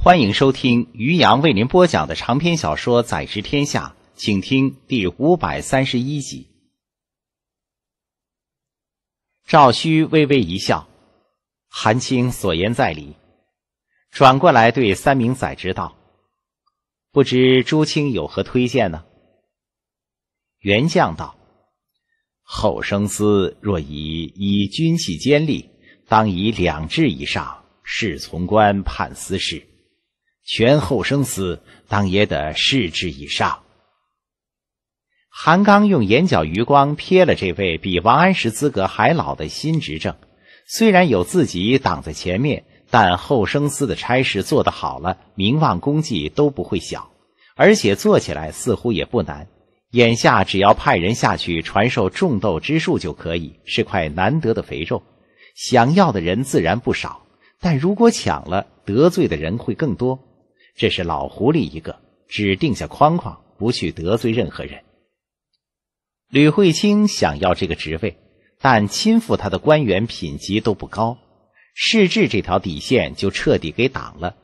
欢迎收听于洋为您播讲的长篇小说《宰执天下》，请听第五百三十一集。赵虚微微一笑，韩青所言在理，转过来对三名宰执道：“不知诸卿有何推荐呢？”元将道：“后生司若以以军系兼吏，当以两制以上侍从官判私事。”全后生司当也得视之以上。韩刚用眼角余光瞥了这位比王安石资格还老的新执政，虽然有自己挡在前面，但后生司的差事做得好了，名望功绩都不会小，而且做起来似乎也不难。眼下只要派人下去传授种豆之术就可以，是块难得的肥肉，想要的人自然不少。但如果抢了，得罪的人会更多。这是老狐狸一个，只定下框框，不去得罪任何人。吕慧卿想要这个职位，但亲附他的官员品级都不高，试制这条底线就彻底给挡了。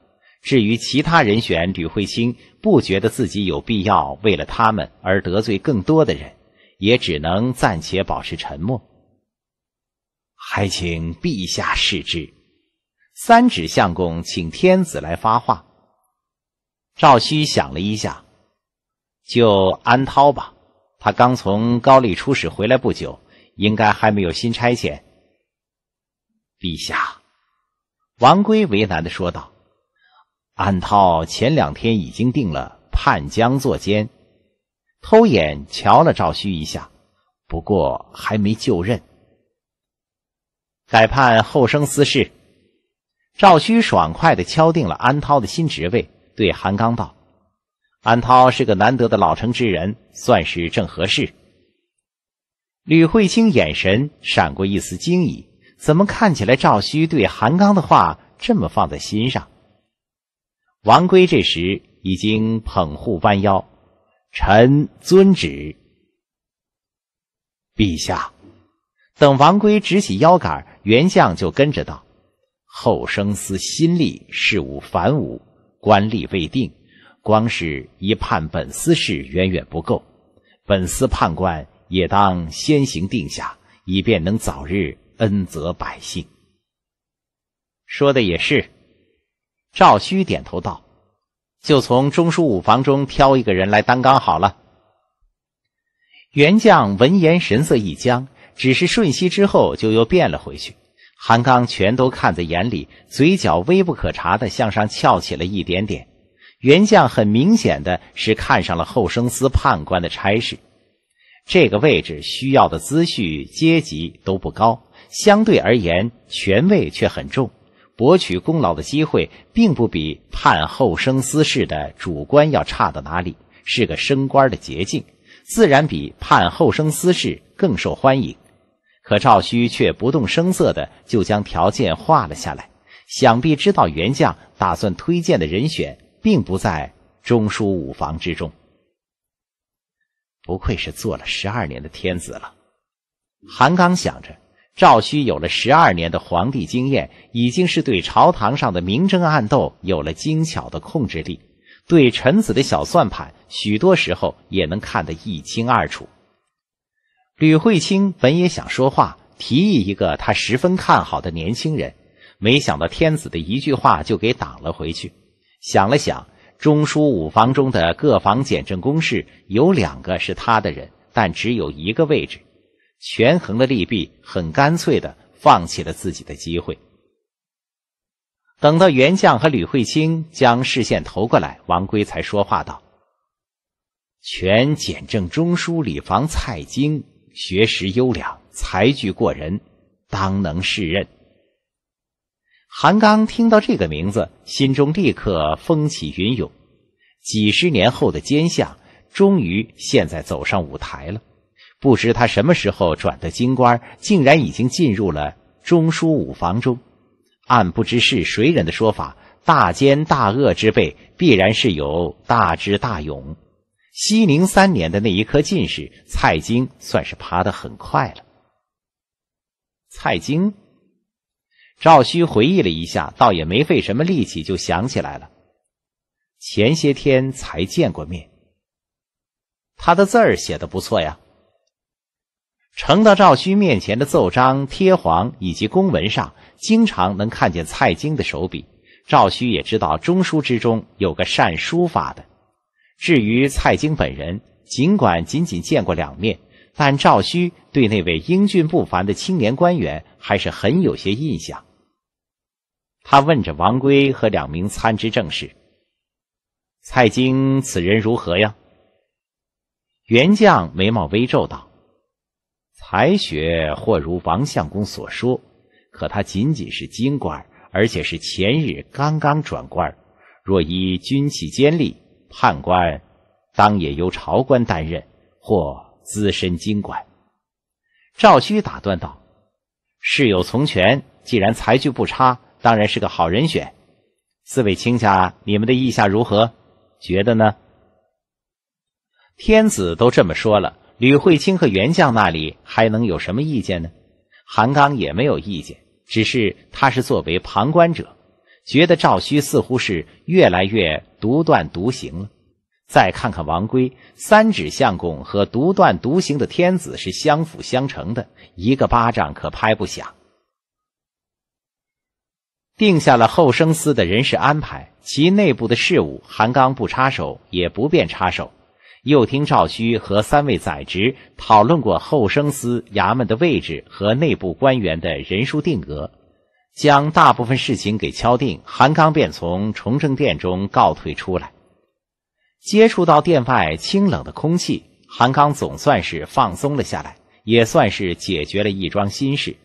至于其他人选，吕慧卿不觉得自己有必要为了他们而得罪更多的人，也只能暂且保持沉默。还请陛下试之。三指相公，请天子来发话。赵虚想了一下，就安涛吧。他刚从高丽出使回来不久，应该还没有新差遣。陛下，王圭为难的说道：“安涛前两天已经定了叛将作监，偷眼瞧了赵虚一下，不过还没就任。改判后生私事。”赵虚爽快的敲定了安涛的新职位。对韩刚道：“安涛是个难得的老成之人，算是正合适。”吕慧卿眼神闪过一丝惊疑，怎么看起来赵虚对韩刚的话这么放在心上？王圭这时已经捧腹弯腰，臣遵旨。陛下，等王圭直起腰杆，袁将就跟着道：“后生思心力，事务繁芜。”官吏未定，光是一判本司事远远不够，本司判官也当先行定下，以便能早日恩泽百姓。说的也是，赵虚点头道：“就从中书五房中挑一个人来担纲好了。”原将闻言神色一僵，只是瞬息之后就又变了回去。韩刚全都看在眼里，嘴角微不可察地向上翘起了一点点。原将很明显的是看上了后生司判官的差事。这个位置需要的资序阶级都不高，相对而言权位却很重，博取功劳的机会并不比判后生司事的主官要差到哪里，是个升官的捷径，自然比判后生司事更受欢迎。可赵虚却不动声色的就将条件画了下来，想必知道元将打算推荐的人选并不在中书五房之中。不愧是做了十二年的天子了，韩刚想着，赵顼有了十二年的皇帝经验，已经是对朝堂上的明争暗斗有了精巧的控制力，对臣子的小算盘，许多时候也能看得一清二楚。吕慧卿本也想说话，提议一个他十分看好的年轻人，没想到天子的一句话就给挡了回去。想了想，中书五房中的各房检正公事有两个是他的人，但只有一个位置，权衡了利弊，很干脆的放弃了自己的机会。等到元将和吕慧卿将视线投过来，王规才说话道：“全检正中书礼房蔡京。”学识优良，才具过人，当能视任。韩刚听到这个名字，心中立刻风起云涌。几十年后的奸相，终于现在走上舞台了。不知他什么时候转的京官，竟然已经进入了中书五房中。按不知是谁人的说法，大奸大恶之辈，必然是有大智大勇。西宁三年的那一科进士蔡京算是爬得很快了。蔡京，赵顼回忆了一下，倒也没费什么力气就想起来了。前些天才见过面，他的字儿写的不错呀。呈到赵顼面前的奏章、贴黄以及公文上，经常能看见蔡京的手笔。赵顼也知道，中书之中有个善书法的。至于蔡京本人，尽管仅仅见过两面，但赵顼对那位英俊不凡的青年官员还是很有些印象。他问着王圭和两名参知政事：“蔡京此人如何呀？”元将眉毛微皱道：“才学或如王相公所说，可他仅仅是京官，而且是前日刚刚转官，若依军器监利。汉官，当也由朝官担任，或资深京官。赵顼打断道：“事有从权，既然才具不差，当然是个好人选。四位卿家，你们的意下如何？觉得呢？”天子都这么说了，吕惠卿和袁将那里还能有什么意见呢？韩刚也没有意见，只是他是作为旁观者。觉得赵虚似乎是越来越独断独行了，再看看王圭三指相公和独断独行的天子是相辅相成的，一个巴掌可拍不响。定下了后生司的人事安排，其内部的事务韩刚不插手也不便插手，又听赵虚和三位宰执讨论过后生司衙门的位置和内部官员的人数定额。将大部分事情给敲定，韩刚便从崇政殿中告退出来。接触到殿外清冷的空气，韩刚总算是放松了下来，也算是解决了一桩心事。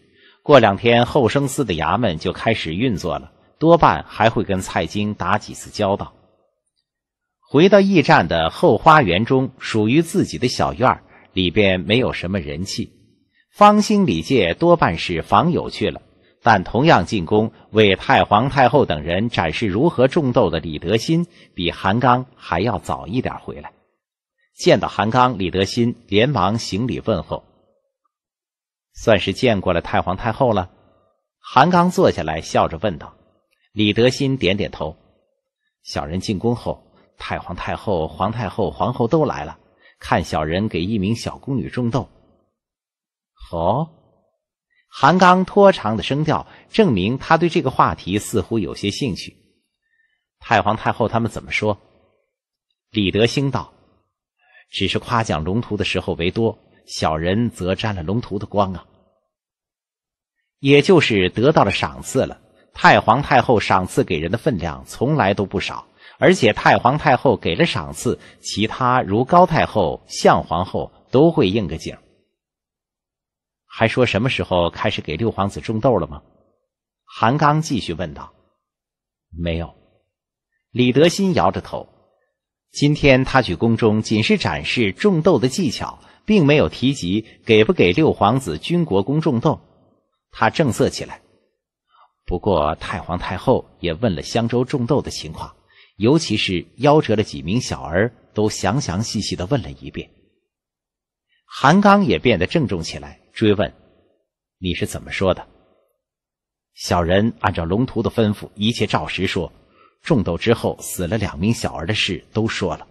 过两天，后生司的衙门就开始运作了，多半还会跟蔡京打几次交道。回到驿站的后花园中，属于自己的小院儿里边没有什么人气，方兴礼界多半是访友去了。但同样进宫为太皇太后等人展示如何种豆的李德馨，比韩刚还要早一点回来。见到韩刚，李德馨连忙行礼问候，算是见过了太皇太后了。韩刚坐下来，笑着问道：“李德新点点头。小人进宫后，太皇太后、皇太后、皇后都来了，看小人给一名小宫女种豆。”哦。韩刚拖长的声调，证明他对这个话题似乎有些兴趣。太皇太后他们怎么说？李德兴道：“只是夸奖龙图的时候为多，小人则沾了龙图的光啊，也就是得到了赏赐了。太皇太后赏赐给人的分量从来都不少，而且太皇太后给了赏赐，其他如高太后、向皇后都会应个景。”还说什么时候开始给六皇子种豆了吗？韩刚继续问道。没有，李德新摇着头。今天他去宫中，仅是展示种豆的技巧，并没有提及给不给六皇子军国公种豆。他正色起来。不过太皇太后也问了香州种豆的情况，尤其是夭折了几名小儿，都详详细细的问了一遍。韩刚也变得郑重起来。追问：“你是怎么说的？”小人按照龙图的吩咐，一切照实说。种豆之后死了两名小儿的事都说了。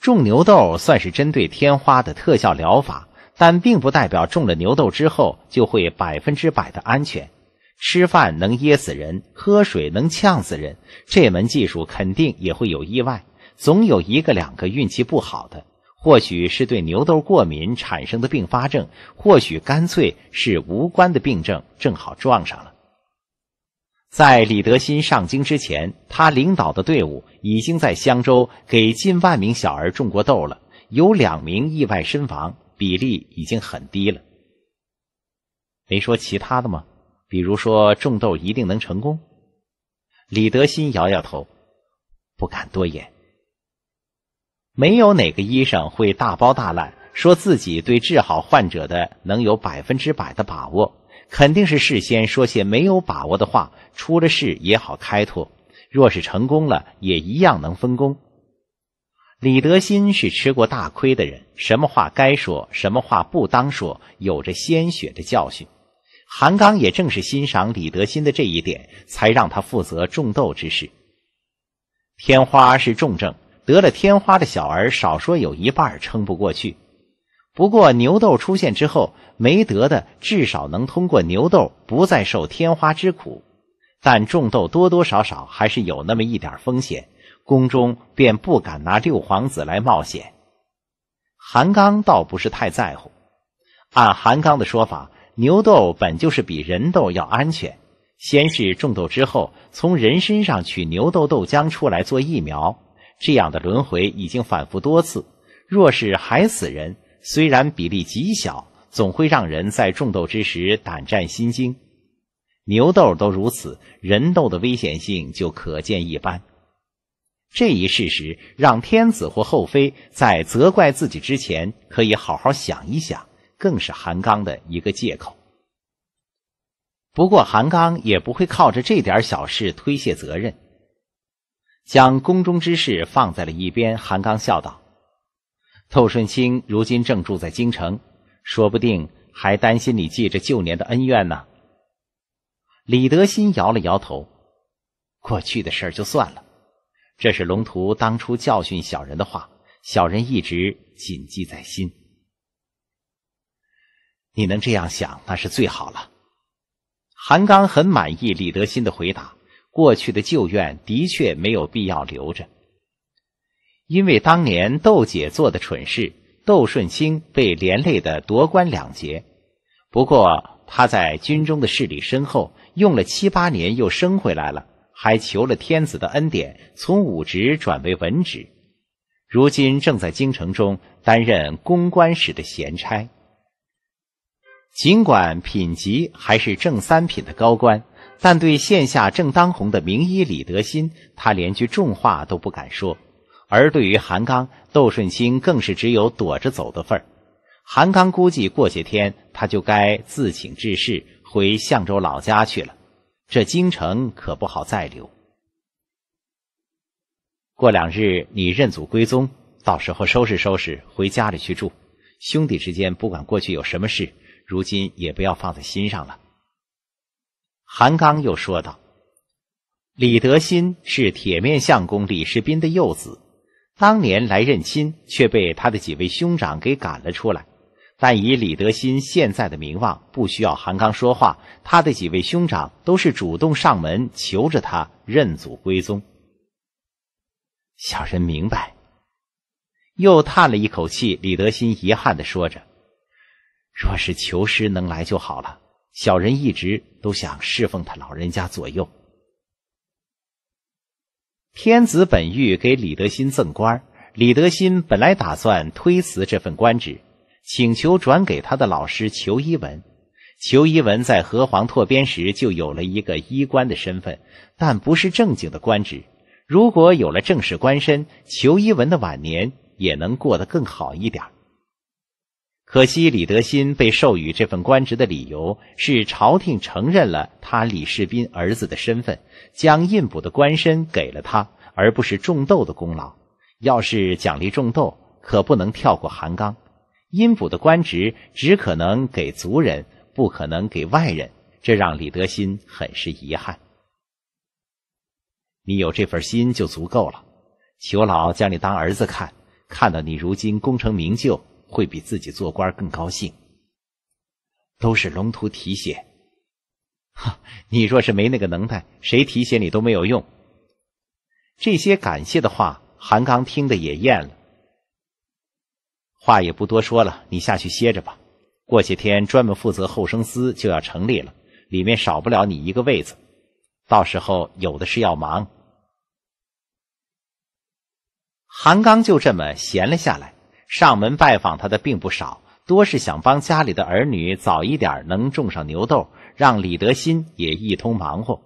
种牛豆算是针对天花的特效疗法，但并不代表种了牛豆之后就会百分之百的安全。吃饭能噎死人，喝水能呛死人，这门技术肯定也会有意外，总有一个两个运气不好的。或许是对牛痘过敏产生的并发症，或许干脆是无关的病症，正好撞上了。在李德新上京之前，他领导的队伍已经在襄州给近万名小儿种过豆了，有两名意外身亡，比例已经很低了。没说其他的吗？比如说种豆一定能成功？李德新摇摇头，不敢多言。没有哪个医生会大包大揽，说自己对治好患者的能有百分之百的把握。肯定是事先说些没有把握的话，出了事也好开脱；若是成功了，也一样能分工。李德新是吃过大亏的人，什么话该说，什么话不当说，有着鲜血的教训。韩刚也正是欣赏李德新的这一点，才让他负责种豆之事。天花是重症。得了天花的小儿，少说有一半撑不过去。不过牛痘出现之后，没得的至少能通过牛痘不再受天花之苦。但种痘多多少少还是有那么一点风险，宫中便不敢拿六皇子来冒险。韩刚倒不是太在乎，按韩刚的说法，牛痘本就是比人痘要安全。先是种痘之后，从人身上取牛痘豆浆出来做疫苗。这样的轮回已经反复多次，若是还死人，虽然比例极小，总会让人在种豆之时胆战心惊。牛豆都如此，人豆的危险性就可见一斑。这一事实让天子或后妃在责怪自己之前，可以好好想一想，更是韩刚的一个借口。不过，韩刚也不会靠着这点小事推卸责任。将宫中之事放在了一边，韩刚笑道：“寇顺清如今正住在京城，说不定还担心你记着旧年的恩怨呢。”李德新摇了摇头：“过去的事儿就算了，这是龙图当初教训小人的话，小人一直谨记在心。你能这样想，那是最好了。”韩刚很满意李德新的回答。过去的旧怨的确没有必要留着，因为当年窦姐做的蠢事，窦顺清被连累的夺官两节。不过他在军中的势力深厚，用了七八年又升回来了，还求了天子的恩典，从武职转为文职。如今正在京城中担任公关使的闲差，尽管品级还是正三品的高官。但对线下正当红的名医李德新，他连句重话都不敢说；而对于韩刚、窦顺清，更是只有躲着走的份儿。韩刚估计过些天，他就该自请致仕，回相州老家去了。这京城可不好再留。过两日你认祖归宗，到时候收拾收拾，回家里去住。兄弟之间，不管过去有什么事，如今也不要放在心上了。韩刚又说道：“李德新是铁面相公李世斌的幼子，当年来认亲，却被他的几位兄长给赶了出来。但以李德新现在的名望，不需要韩刚说话，他的几位兄长都是主动上门求着他认祖归宗。”小人明白。又叹了一口气，李德新遗憾的说着：“若是求师能来就好了。”小人一直都想侍奉他老人家左右。天子本欲给李德新赠官，李德新本来打算推辞这份官职，请求转给他的老师裘一文。裘一文在河湟拓边时就有了一个衣官的身份，但不是正经的官职。如果有了正式官身，裘一文的晚年也能过得更好一点。可惜李德新被授予这份官职的理由是朝廷承认了他李世斌儿子的身份，将印补的官身给了他，而不是种豆的功劳。要是奖励种豆，可不能跳过韩刚。阴补的官职只可能给族人，不可能给外人，这让李德新很是遗憾。你有这份心就足够了，裘老将你当儿子看，看到你如今功成名就。会比自己做官更高兴，都是龙图提携。哈，你若是没那个能耐，谁提携你都没有用。这些感谢的话，韩刚听得也厌了。话也不多说了，你下去歇着吧。过些天，专门负责后生司就要成立了，里面少不了你一个位子，到时候有的是要忙。韩刚就这么闲了下来。上门拜访他的并不少，多是想帮家里的儿女早一点能种上牛豆，让李德新也一通忙活。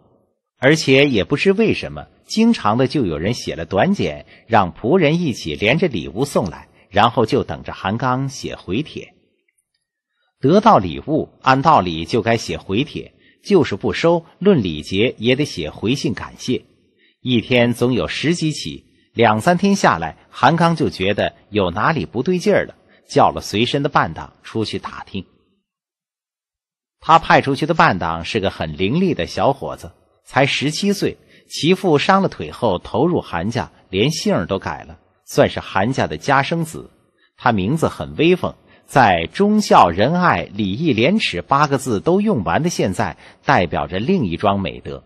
而且也不知为什么，经常的就有人写了短简，让仆人一起连着礼物送来，然后就等着韩刚写回帖。得到礼物，按道理就该写回帖，就是不收，论礼节也得写回信感谢。一天总有十几起，两三天下来。韩康就觉得有哪里不对劲儿了，叫了随身的伴当出去打听。他派出去的伴当是个很伶俐的小伙子，才十七岁。其父伤了腿后投入韩家，连姓都改了，算是韩家的家生子。他名字很威风，在忠孝仁爱礼义廉耻八个字都用完的现在，代表着另一桩美德。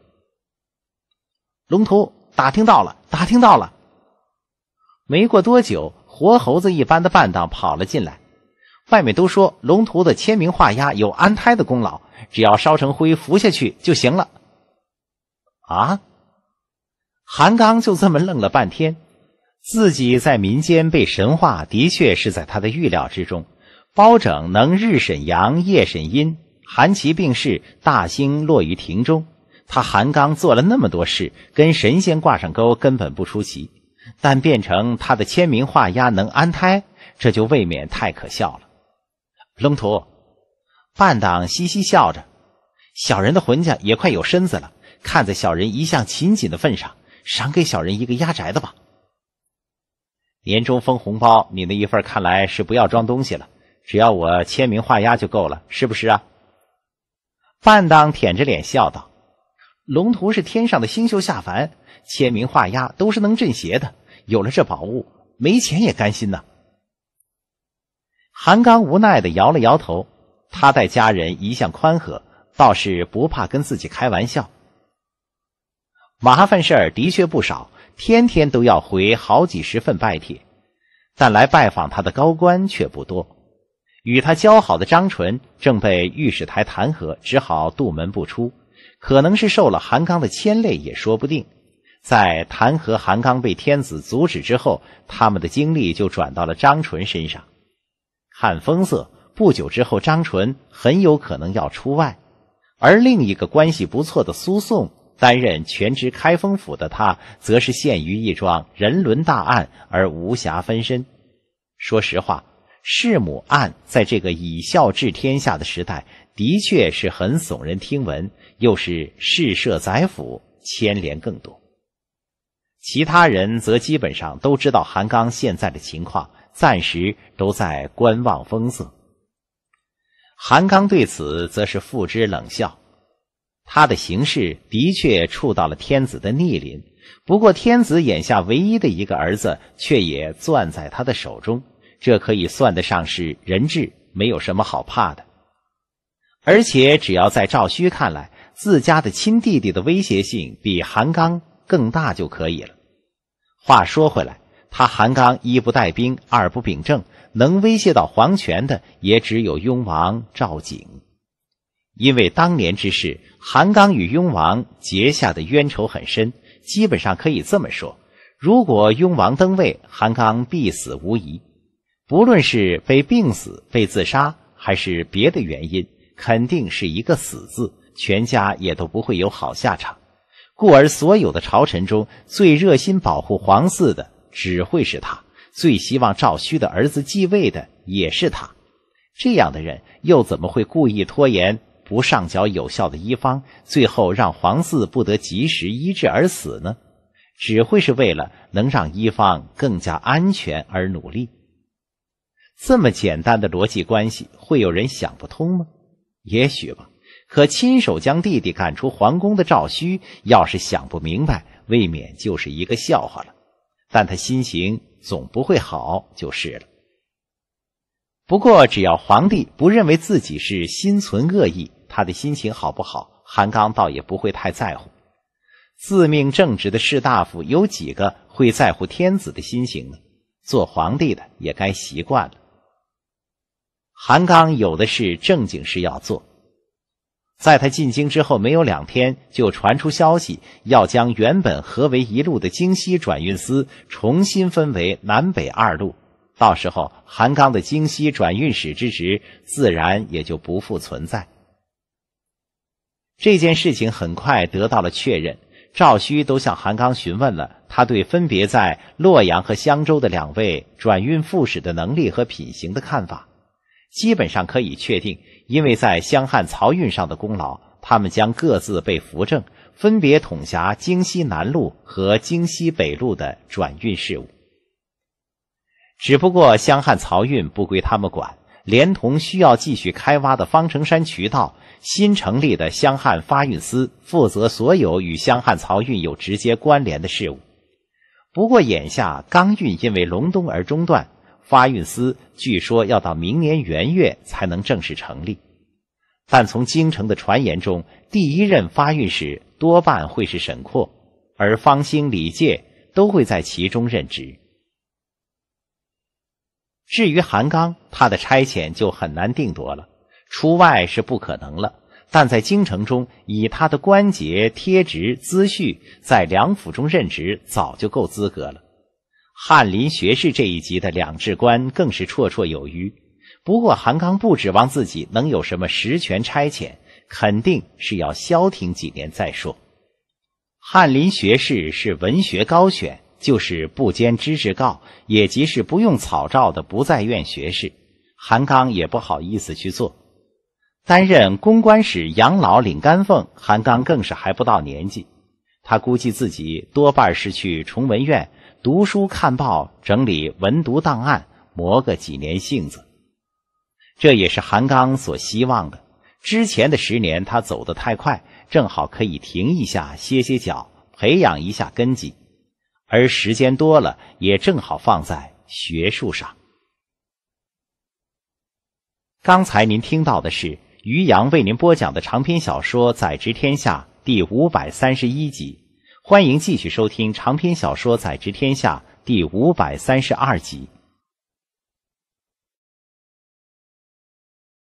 龙头打听到了，打听到了。没过多久，活猴子一般的半当跑了进来。外面都说龙图的签名画押有安胎的功劳，只要烧成灰服下去就行了。啊！韩刚就这么愣了半天。自己在民间被神话，的确是在他的预料之中。包拯能日审阳，夜审阴；韩琦病逝，大兴落于庭中。他韩刚做了那么多事，跟神仙挂上钩，根本不出奇。但变成他的签名画押能安胎，这就未免太可笑了。龙图，范党嘻嘻笑着，小人的魂家也快有身子了，看在小人一向勤谨的份上，赏给小人一个压宅的吧。年终分红包，你那一份看来是不要装东西了，只要我签名画押就够了，是不是啊？范党舔着脸笑道。龙图是天上的星宿下凡，签名画押都是能镇邪的。有了这宝物，没钱也甘心呐。韩刚无奈的摇了摇头，他待家人一向宽和，倒是不怕跟自己开玩笑。麻烦事儿的确不少，天天都要回好几十份拜帖，但来拜访他的高官却不多。与他交好的张纯正被御史台弹劾，只好杜门不出。可能是受了韩刚的牵累也说不定，在弹劾韩刚被天子阻止之后，他们的精力就转到了张纯身上。看风色，不久之后张纯很有可能要出外，而另一个关系不错的苏颂担任全职开封府的他，则是陷于一桩人伦大案而无暇分身。说实话，弑母案在这个以孝治天下的时代。的确是很耸人听闻，又是事涉宰府，牵连更多。其他人则基本上都知道韩刚现在的情况，暂时都在观望风色。韩刚对此则是付之冷笑。他的行事的确触到了天子的逆鳞，不过天子眼下唯一的一个儿子却也攥在他的手中，这可以算得上是人质，没有什么好怕的。而且，只要在赵虚看来，自家的亲弟弟的威胁性比韩刚更大就可以了。话说回来，他韩刚一不带兵，二不秉政，能威胁到皇权的也只有雍王赵景。因为当年之事，韩刚与雍王结下的冤仇很深，基本上可以这么说：如果雍王登位，韩刚必死无疑，不论是被病死、被自杀，还是别的原因。肯定是一个死字，全家也都不会有好下场。故而，所有的朝臣中最热心保护皇嗣的，只会是他；最希望赵顼的儿子继位的，也是他。这样的人又怎么会故意拖延不上缴有效的医方，最后让皇嗣不得及时医治而死呢？只会是为了能让医方更加安全而努力。这么简单的逻辑关系，会有人想不通吗？也许吧，可亲手将弟弟赶出皇宫的赵顼，要是想不明白，未免就是一个笑话了。但他心情总不会好就是了。不过，只要皇帝不认为自己是心存恶意，他的心情好不好，韩刚倒也不会太在乎。自命正直的士大夫有几个会在乎天子的心情呢？做皇帝的也该习惯了。韩刚有的是正经事要做，在他进京之后没有两天，就传出消息，要将原本合为一路的京西转运司重新分为南北二路，到时候韩刚的京西转运使之职自然也就不复存在。这件事情很快得到了确认，赵顼都向韩刚询问了他对分别在洛阳和襄州的两位转运副使的能力和品行的看法。基本上可以确定，因为在湘汉漕运上的功劳，他们将各自被扶正，分别统辖京西南路和京西北路的转运事务。只不过湘汉漕运不归他们管，连同需要继续开挖的方城山渠道，新成立的湘汉发运司负责所有与湘汉漕运有直接关联的事务。不过眼下，刚运因为隆冬而中断。发运司据说要到明年元月才能正式成立，但从京城的传言中，第一任发运使多半会是沈括，而方兴、李介都会在其中任职。至于韩刚，他的差遣就很难定夺了，出外是不可能了，但在京城中，以他的官阶、贴职、资序，在梁府中任职，早就够资格了。翰林学士这一级的两制官更是绰绰有余，不过韩刚不指望自己能有什么实权差遣，肯定是要消停几年再说。翰林学士是文学高选，就是不兼知制告，也即是不用草诏的不在院学士，韩刚也不好意思去做。担任公关使养老领干俸，韩刚更是还不到年纪，他估计自己多半是去崇文院。读书看报，整理文读档案，磨个几年性子，这也是韩刚所希望的。之前的十年他走得太快，正好可以停一下，歇歇脚，培养一下根基，而时间多了，也正好放在学术上。刚才您听到的是于洋为您播讲的长篇小说《宰执天下》第五百三十一集。欢迎继续收听长篇小说《宰执天下》第五百三十二集。